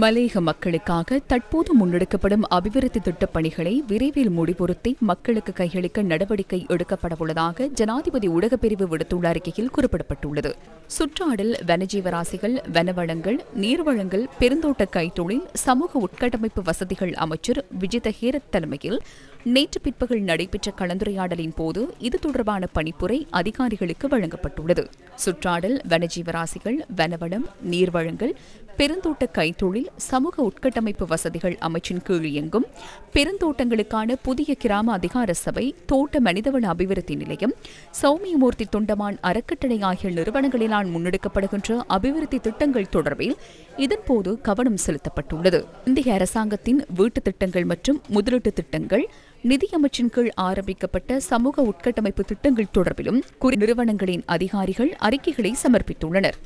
மலையக மக்களுக்காக தற்போது முன்னெடுக்கப்படும் அபிவிருத்தி திட்டப் பணிகளை விரைவில் முடிவுறுத்தி மக்களுக்கு கையளிக்க நடவடிக்கை எடுக்கப்படவுள்ளதாக ஜனாதிபதி ஊடகப்பிரிவு விடுத்துள்ள அறிக்கையில் குறிப்பிடப்பட்டுள்ளது சுற்றாடல் வனஜீவராசிகள் வனவளங்கள் நீர்வளங்கள் பெருந்தோட்ட கைத்தொழில் சமூக உட்கட்டமைப்பு வசதிகள் அமைச்சர் விஜித ஹேரத் தலைமையில் நேற்று பிற்பகல் நடைபெற்ற கலந்துரையாடலின் போது இது தொடர்பான பணிப்புரை அதிகாரிகளுக்கு வழங்கப்பட்டுள்ளது சுற்றாடல் வனஜீவராசிகள் வனவளம் நீர்வளங்கள் பெருந்தோட்ட கைத்தொழில் சமூக உட்கட்டமைப்பு வசதிகள் அமைச்சின் கீழ் இயங்கும் பெருந்தோட்டங்களுக்கான புதிய கிராம அதிகார சபை தோட்ட மனிதவள அபிவிருத்தி நிலையம் சௌமியமூர்த்தி தொண்டமான் அறக்கட்டளை ஆகிய நிறுவனங்களினால் முன்னெடுக்கப்படுகின்ற அபிவிருத்தி திட்டங்கள் தொடர்பில் இதன்போது கவனம் செலுத்தப்பட்டுள்ளது இந்திய அரசாங்கத்தின் வீட்டு திட்டங்கள் மற்றும் முதலீட்டு திட்டங்கள் நிதியமைச்சின் கீழ் ஆரம்பிக்கப்பட்ட சமூக உட்கட்டமைப்பு திட்டங்கள் தொடர்பிலும் குறி நிறுவனங்களின் அதிகாரிகள் அறிக்கைகளை சமர்ப்பித்துள்ளனர்